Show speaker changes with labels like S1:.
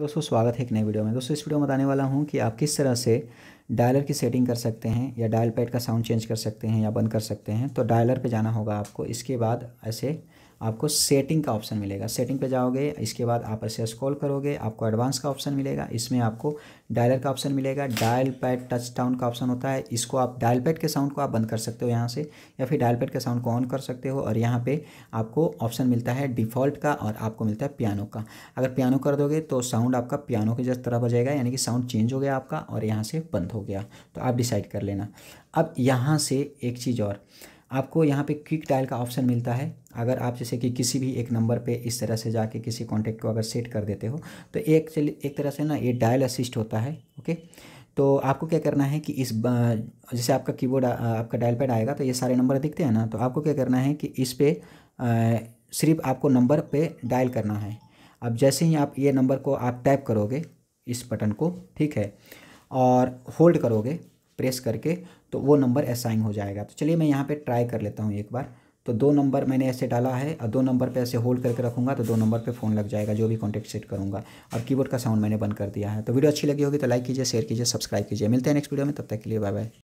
S1: दोस्तों स्वागत है एक नए वीडियो में दोस्तों इस वीडियो में बताने वाला हूँ कि आप किस तरह से डायलर की सेटिंग कर सकते हैं या डायल पैड का साउंड चेंज कर सकते हैं या बंद कर सकते हैं तो डायलर पे जाना होगा आपको इसके बाद ऐसे आपको सेटिंग का ऑप्शन मिलेगा सेटिंग पे जाओगे इसके बाद आप ऐसे स्क्रॉल करोगे आपको एडवांस का ऑप्शन मिलेगा इसमें आपको डायलर का ऑप्शन मिलेगा डायल पैड टच डाउन का ऑप्शन होता है इसको आप डायल पैड के साउंड को आप बंद कर सकते हो यहाँ से या फिर डायल पैड के साउंड को ऑन कर सकते हो और यहाँ पे आपको ऑप्शन मिलता है डिफ़ॉल्ट का और आपको मिलता है पियानो का अगर पियानो कर दोगे तो साउंड आपका पियानो की जिस तरफ हो जाएगा यानी कि साउंड चेंज हो गया आपका और यहाँ से बंद हो गया तो आप डिसाइड कर लेना अब यहाँ से एक चीज़ और आपको यहाँ पे क्विक डायल का ऑप्शन मिलता है अगर आप जैसे कि किसी भी एक नंबर पे इस तरह से जाके किसी कॉन्टैक्ट को अगर सेट कर देते हो तो एक एक तरह से ना ये डायल असिस्ट होता है ओके तो आपको क्या करना है कि इस जैसे आपका कीबोर्ड आपका डायल पैड आएगा तो ये सारे नंबर दिखते हैं ना तो आपको क्या करना है कि इस पर सिर्फ आपको नंबर पे डायल करना है अब जैसे ही आप ये नंबर को आप टाइप करोगे इस बटन को ठीक है और होल्ड करोगे प्रेस करके तो वो नंबर असाइन हो जाएगा तो चलिए मैं यहाँ पे ट्राई कर लेता हूँ एक बार तो दो नंबर मैंने ऐसे डाला है और दो नंबर पे ऐसे होल्ड करके रखूँगा तो दो नंबर पे फ़ोन लग जाएगा जो भी कॉन्टैक्ट सेट करूँगा और कीबोर्ड का साउंड मैंने बंद कर दिया है तो वीडियो अच्छी लगी होगी तो लाइक कीजिए शेयर कीजिए सब्सक्राइब कीजिए मिलते हैं नेक्स्ट वीडियो में तब तक के लिए बाय बाय